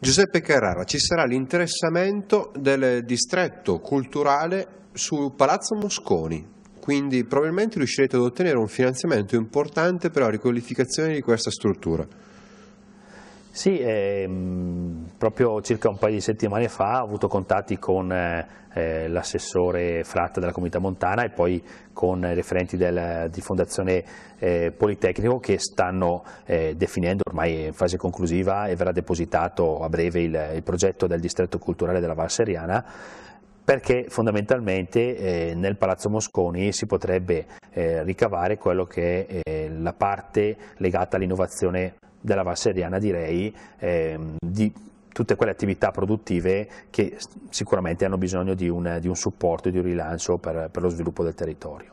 Giuseppe Carrara, ci sarà l'interessamento del distretto culturale su Palazzo Mosconi, quindi probabilmente riuscirete ad ottenere un finanziamento importante per la riqualificazione di questa struttura. Sì, eh, proprio circa un paio di settimane fa ho avuto contatti con eh, eh l'assessore Fratta della Comunità Montana e poi con i referenti del, di Fondazione eh, Politecnico che stanno eh, definendo ormai in fase conclusiva e verrà depositato a breve il, il progetto del distretto culturale della Val Seriana perché fondamentalmente eh, nel Palazzo Mosconi si potrebbe eh, ricavare quello che è eh, la parte legata all'innovazione della Valseriana direi, ehm, di tutte quelle attività produttive che sicuramente hanno bisogno di un, di un supporto e di un rilancio per, per lo sviluppo del territorio.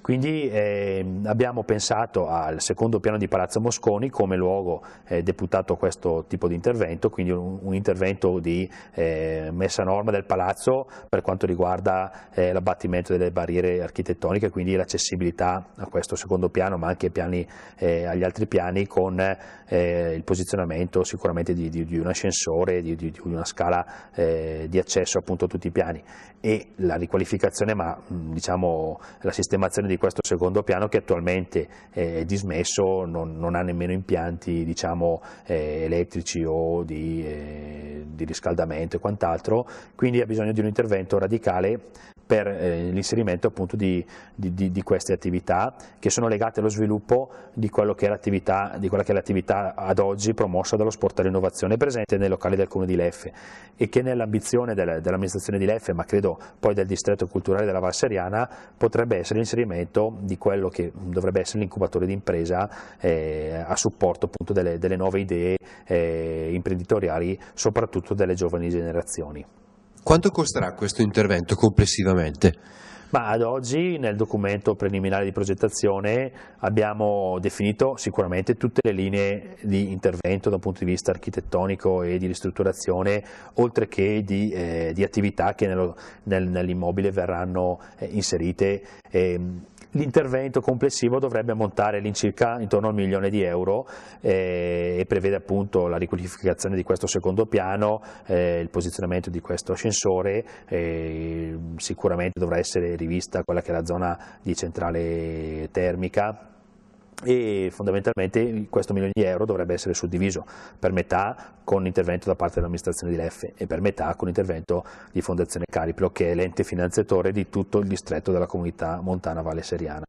Quindi eh, abbiamo pensato al secondo piano di Palazzo Mosconi come luogo eh, deputato a questo tipo di intervento, quindi un, un intervento di eh, messa a norma del palazzo per quanto riguarda eh, l'abbattimento delle barriere architettoniche, quindi l'accessibilità a questo secondo piano ma anche piani, eh, agli altri piani con eh, il posizionamento sicuramente di, di, di un ascensore, di, di una scala di accesso appunto a tutti i piani e la riqualificazione ma mh, diciamo la sistemazione di questo secondo piano che attualmente eh, è dismesso, non, non ha nemmeno impianti diciamo, eh, elettrici o di, eh, di riscaldamento e quant'altro, quindi ha bisogno di un intervento radicale per eh, l'inserimento appunto di, di, di, queste attività che sono legate allo sviluppo di, quella che è l'attività ad oggi promossa dallo Sportello Innovazione presente nei locali del Comune di Leffe e che nell'ambizione dell'amministrazione di Leffe ma credo poi del distretto culturale della Val Seriana potrebbe essere l'inserimento di quello che dovrebbe essere l'incubatore di impresa eh, a supporto appunto delle, delle nuove idee eh, imprenditoriali soprattutto delle giovani generazioni. Quanto costerà questo intervento complessivamente? Ma ad oggi nel documento preliminare di progettazione abbiamo definito sicuramente tutte le linee di intervento da un punto di vista architettonico e di ristrutturazione, oltre che di, eh, di attività che nel, nell'immobile verranno eh, inserite. Eh, L'intervento complessivo dovrebbe montare all'incirca intorno al milione di euro eh, e prevede appunto la riqualificazione di questo secondo piano, eh, il posizionamento di questo ascensore, eh, sicuramente dovrà essere rivista quella che è la zona di centrale termica e fondamentalmente questo milione di euro dovrebbe essere suddiviso per metà con intervento da parte dell'amministrazione di Leffe e per metà con intervento di Fondazione Cariplo che è l'ente finanziatore di tutto il distretto della comunità montana Valle Seriana.